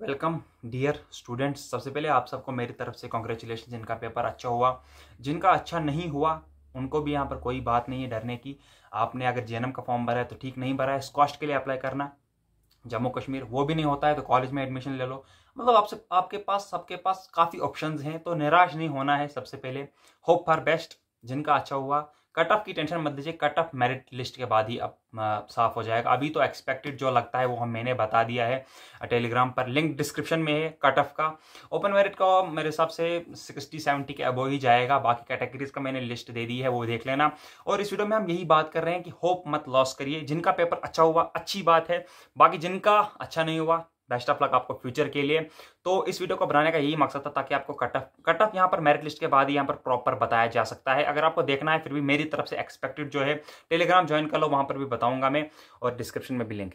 welcome dear students सबसे पहले आप सबको मेरी तरफ से कॉन्ग्रेचुलेशन जिनका पेपर अच्छा हुआ जिनका अच्छा नहीं हुआ उनको भी यहाँ पर कोई बात नहीं है डरने की आपने अगर जे का फॉर्म भरा है तो ठीक नहीं भरा है स्कॉस्ट के लिए अप्लाई करना जम्मू कश्मीर वो भी नहीं होता है तो कॉलेज में एडमिशन ले लो मतलब आपसे आपके पास सबके पास काफ़ी ऑप्शन हैं तो निराश नहीं होना है सबसे पहले होप फॉर बेस्ट जिनका अच्छा हुआ कट ऑफ की टेंशन मत दीजिए कट ऑफ मेरिट लिस्ट के बाद ही अब साफ हो जाएगा अभी तो एक्सपेक्टेड जो लगता है वो हम मैंने बता दिया है टेलीग्राम पर लिंक डिस्क्रिप्शन में है कट ऑफ का ओपन मेरिट का मेरे हिसाब से सिक्सटी सेवेंटी के अबो ही जाएगा बाकी कैटेगरीज का मैंने लिस्ट दे दी है वो देख लेना और इस वीडियो में हम यही बात कर रहे हैं कि होप मत लॉस करिए जिनका पेपर अच्छा हुआ अच्छी बात है बाकी जिनका अच्छा नहीं हुआ बेस्ट ऑफ लक आपको फ्यूचर के लिए तो इस वीडियो को बनाने का यही मकसद था ताकि आपको कट ऑफ कट ऑफ यहाँ पर मेरिट लिस्ट के बाद यहाँ पर प्रॉपर बताया जा सकता है अगर आपको देखना है फिर भी मेरी तरफ से एक्सपेक्टेड जो है टेलीग्राम ज्वाइन कर लो वहाँ पर भी बताऊंगा मैं और डिस्क्रिप्शन में भी लिंक